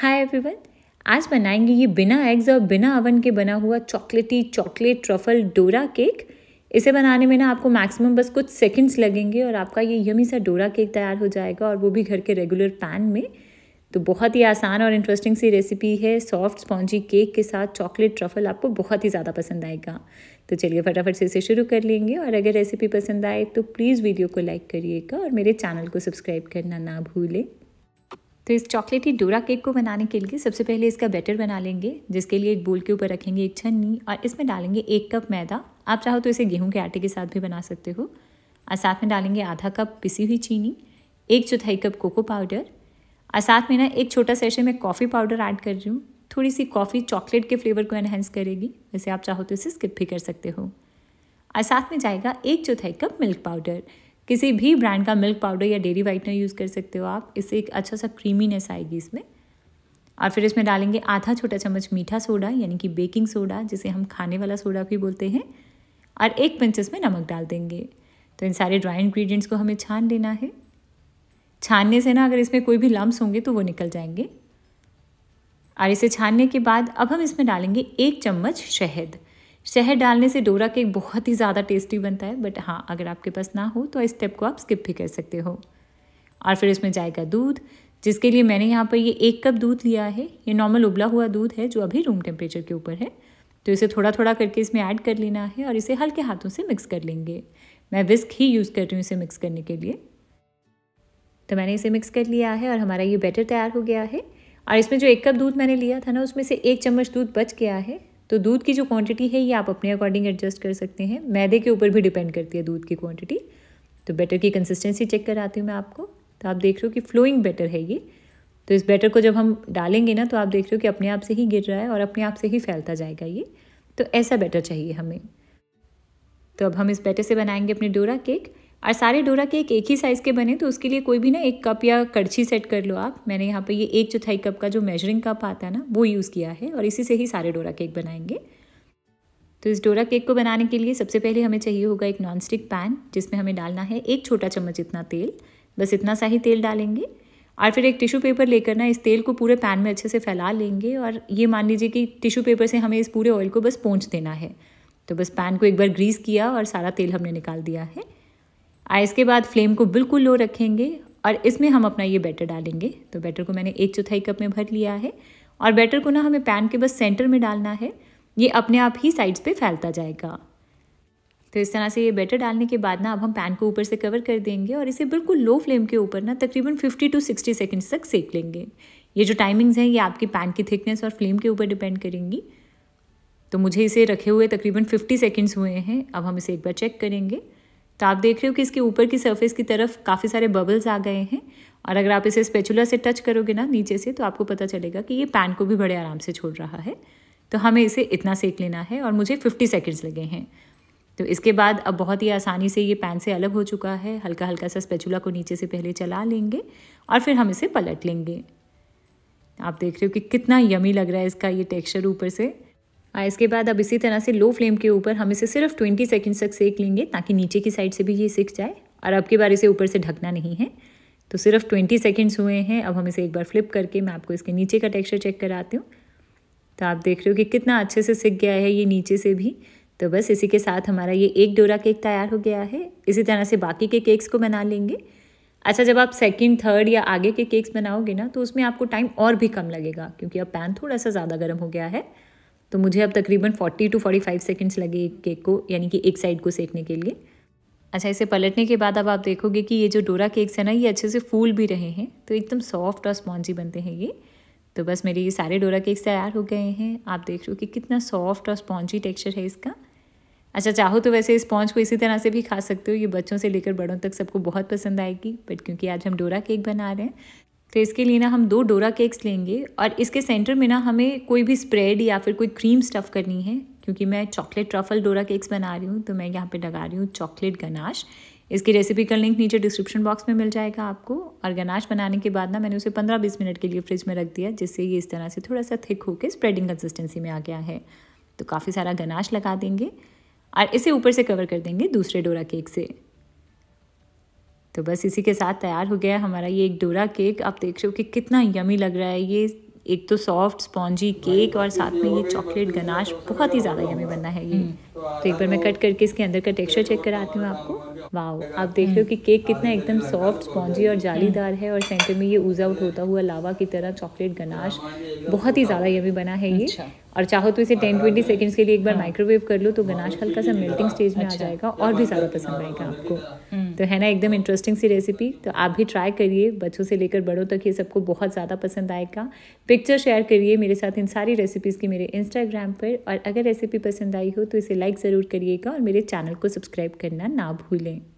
Hi everyone आज बनाएंगे ये बिना एग्स और बिना अवन के बना हुआ चॉकलेटी चॉकलेट ट्रफल डोरा केक इसे बनाने में ना आपको मैक्सिमम बस कुछ सेकंड्स लगेंगे और आपका ये यमी सा डोरा केक तैयार हो जाएगा और वो भी घर के रेगुलर पैन में तो बहुत ही आसान और इंटरेस्टिंग सी रेसिपी है सॉफ्ट स्पॉन्जी केक के साथ चॉकलेट ट्रफल आपको बहुत ही ज़्यादा पसंद आएगा तो चलिए फटाफट से इसे शुरू कर लेंगे और अगर रेसिपी पसंद आए तो प्लीज़ वीडियो को लाइक करिएगा और मेरे चैनल को सब्सक्राइब करना ना भूलें तो इस चॉकलेटी डोरा केक को बनाने के लिए सबसे पहले इसका बैटर बना लेंगे जिसके लिए एक बोल के ऊपर रखेंगे एक छन्नी और इसमें डालेंगे एक कप मैदा आप चाहो तो इसे गेहूं के आटे के साथ भी बना सकते हो और साथ में डालेंगे आधा कप पिसी हुई चीनी एक चौथाई कप कोको पाउडर और साथ में ना एक छोटा सेशे में कॉफ़ी पाउडर ऐड कर रही हूँ थोड़ी सी कॉफ़ी चॉकलेट के फ्लेवर को एनहेंस करेगी वैसे आप चाहो तो इसे स्किप भी कर सकते हो और साथ में जाएगा एक चौथाई कप मिल्क पाउडर किसी भी ब्रांड का मिल्क पाउडर या डेरी वाइटनर यूज़ कर सकते हो आप इससे एक अच्छा सा क्रीमीनेस आएगी इसमें और फिर इसमें डालेंगे आधा छोटा चम्मच मीठा सोडा यानी कि बेकिंग सोडा जिसे हम खाने वाला सोडा भी बोलते हैं और एक पंच इसमें नमक डाल देंगे तो इन सारे ड्राई इन्ग्रीडियंट्स को हमें छान लेना है छानने से ना अगर इसमें कोई भी लम्ब होंगे तो वो निकल जाएंगे और इसे छानने के बाद अब हम इसमें डालेंगे एक चम्मच शहद शहद डालने से डोरा केक बहुत ही ज़्यादा टेस्टी बनता है बट हाँ अगर आपके पास ना हो तो इस स्टेप को आप स्किप भी कर सकते हो और फिर इसमें जाएगा दूध जिसके लिए मैंने यहाँ पर ये एक कप दूध लिया है ये नॉर्मल उबला हुआ दूध है जो अभी रूम टेम्परेचर के ऊपर है तो इसे थोड़ा थोड़ा करके इसमें ऐड कर लेना है और इसे हल्के हाथों से मिक्स कर लेंगे मैं विस्क ही यूज़ कर रही हूँ इसे मिक्स करने के लिए तो मैंने इसे मिक्स कर लिया है और हमारा ये बैटर तैयार हो गया है और इसमें जो एक कप दूध मैंने लिया था ना उसमें से एक चम्मच दूध बच गया है तो दूध की जो क्वांटिटी है ये आप अपने अकॉर्डिंग एडजस्ट कर सकते हैं मैदे के ऊपर भी डिपेंड करती है दूध की क्वांटिटी तो बैटर की कंसिस्टेंसी चेक कराती हूँ मैं आपको तो आप देख रहे हो कि फ्लोइंग बैटर है ये तो इस बैटर को जब हम डालेंगे ना तो आप देख रहे हो कि अपने आप से ही गिर रहा है और अपने आप से ही फैलता जाएगा ये तो ऐसा बैटर चाहिए हमें तो अब हम इस बैटर से बनाएंगे अपने डोरा केक और सारे डोरा के एक एक ही साइज़ के बने तो उसके लिए कोई भी ना एक कप या कड़छी सेट कर लो आप मैंने यहाँ पे ये एक चौथाई कप का जो मेजरिंग कप आता है ना वो यूज़ किया है और इसी से ही सारे डोरा केक बनाएंगे तो इस डोरा केक को बनाने के लिए सबसे पहले हमें चाहिए होगा एक नॉन स्टिक पैन जिसमें हमें डालना है एक छोटा चम्मच इतना तेल बस इतना सा ही तेल डालेंगे और फिर एक टिश्यू पेपर लेकर ना इस तेल को पूरे पैन में अच्छे से फैला लेंगे और ये मान लीजिए कि टिश्यू पेपर से हमें इस पूरे ऑयल को बस पहुँच देना है तो बस पैन को एक बार ग्रीस किया और सारा तेल हमने निकाल दिया है आ इसके बाद फ्लेम को बिल्कुल लो रखेंगे और इसमें हम अपना ये बैटर डालेंगे तो बैटर को मैंने एक चौथाई कप में भर लिया है और बैटर को ना हमें पैन के बस सेंटर में डालना है ये अपने आप ही साइड्स पे फैलता जाएगा तो इस तरह से ये बैटर डालने के बाद ना अब हम पैन को ऊपर से कवर कर देंगे और इसे बिल्कुल लो फ्लेम के ऊपर ना तकरीबन 50 टू 60 सेकेंड्स तक सेक लेंगे ये जो टाइमिंग्स हैं ये आपकी पैन की थिकनेस और फ्लेम के ऊपर डिपेंड करेंगी तो मुझे इसे रखे हुए तकरीबन 50 सेकेंड्स हुए हैं अब हम इसे एक बार चेक करेंगे तो आप देख रहे हो कि इसके ऊपर की सरफेस की तरफ काफ़ी सारे बबल्स आ गए हैं और अगर आप इसे स्पेचुला से टच करोगे ना नीचे से तो आपको पता चलेगा कि ये पैन को भी बड़े आराम से छोड़ रहा है तो हमें इसे इतना सेक लेना है और मुझे 50 सेकेंड्स लगे हैं तो इसके बाद अब बहुत ही आसानी से ये पैन से अलग हो चुका है हल्का हल्का सा स्पेचुला को नीचे से पहले चला लेंगे और फिर हम इसे पलट लेंगे आप देख रहे हो कि कितना यमी लग रहा है इसका ये टेक्सचर ऊपर से इसके बाद अब इसी तरह से लो फ्लेम के ऊपर हम इसे सिर्फ ट्वेंटी सेकेंड तक सेक लेंगे ताकि नीचे की साइड से भी ये सिक जाए और अब की बार इसे ऊपर से ढकना नहीं है तो सिर्फ ट्वेंटी सेकेंड्स हुए हैं अब हम इसे एक बार फ्लिप करके मैं आपको इसके नीचे का टेक्सचर चेक कराती हूँ तो आप देख रहे हो कि कितना अच्छे से सिक गया है ये नीचे से भी तो बस इसी के साथ हमारा ये एक डोरा केक तैयार हो गया है इसी तरह से बाकी के केक्स को बना लेंगे अच्छा जब आप सेकंड थर्ड या आगे के केक्स बनाओगे ना तो उसमें आपको टाइम और भी कम लगेगा क्योंकि अब पैन थोड़ा सा ज़्यादा गर्म हो गया है तो मुझे अब तकरीबन 40 टू 45 सेकंड्स लगे एक केक को यानी कि एक साइड को सेकने के लिए अच्छा इसे पलटने के बाद अब आप देखोगे कि ये जो डोरा केक्स है ना ये अच्छे से फूल भी रहे हैं तो एकदम सॉफ्ट और स्पॉन्जी बनते हैं ये तो बस मेरे ये सारे डोरा केक्स तैयार हो गए हैं आप देख रहे हो कि कितना सॉफ्ट और स्पॉन्जी टेक्स्चर है इसका अच्छा चाहो तो वैसे स्पॉन्ज को इसी तरह से भी खा सकते हो ये बच्चों से लेकर बड़ों तक सबको बहुत पसंद आएगी बट क्योंकि आज हम डोरा केक बना रहे हैं तो इसके लिए ना हम दो डोरा केक्स लेंगे और इसके सेंटर में ना हमें कोई भी स्प्रेड या फिर कोई क्रीम स्टफ़ करनी है क्योंकि मैं चॉकलेट ट्रफल डोरा केक्स बना रही हूँ तो मैं यहाँ पे लगा रही हूँ चॉकलेट गनाश इसकी रेसिपी का लिंक नीचे डिस्क्रिप्शन बॉक्स में मिल जाएगा आपको और गनाश बनाने के बाद ना मैंने उसे पंद्रह बीस मिनट के लिए फ्रिज में रख दिया जिससे ये इस तरह से थोड़ा सा थिक होकर स्प्रेडिंग कंसिस्टेंसी में आ गया है तो काफ़ी सारा गनाश लगा देंगे और इसे ऊपर से कवर कर देंगे दूसरे डोरा केक से तो बस इसी के साथ तैयार हो गया हमारा ये एक डोरा केक आप देख रहे हो कि कितना यमी लग रहा है ये एक तो सॉफ्ट स्पॉन्जी केक और साथ में ये चॉकलेट गनाश बहुत ही ज़्यादा यमी बनना है ये हम्म। तो एक बार मैं कट करके इसके अंदर का टेक्सचर चेक कराती हूँ आपको वाह आप देख रहे हो कि केक कितना एकदम सॉफ्ट स्पॉन्जी और जालीदार है और सेंटर में ये ऊज आउट होता हुआ लावा की तरह चॉकलेट गनाश बहुत ही ज़्यादा यमी बना है ये अच्छा। और चाहो तो इसे टेन ट्वेंटी सेकेंड्स के लिए एक बार माइक्रोवेव हाँ। कर लो तो गनाश हाँ, हल्का सा मेल्टिंग स्टेज में आ अच्छा। जाएगा और भी ज़्यादा पसंद आएगा आपको हम्म। तो है ना एकदम इंटरेस्टिंग सी रेसिपी तो आप भी ट्राई करिए बच्चों से लेकर बड़ों तक ये सबको बहुत ज़्यादा पसंद आएगा पिक्चर शेयर करिए मेरे साथ इन सारी रेसिपीज़ की मेरे इंस्टाग्राम पर और अगर रेसिपी पसंद आई हो तो इसे लाइक ज़रूर करिएगा और मेरे चैनल को सब्सक्राइब करना ना भूलें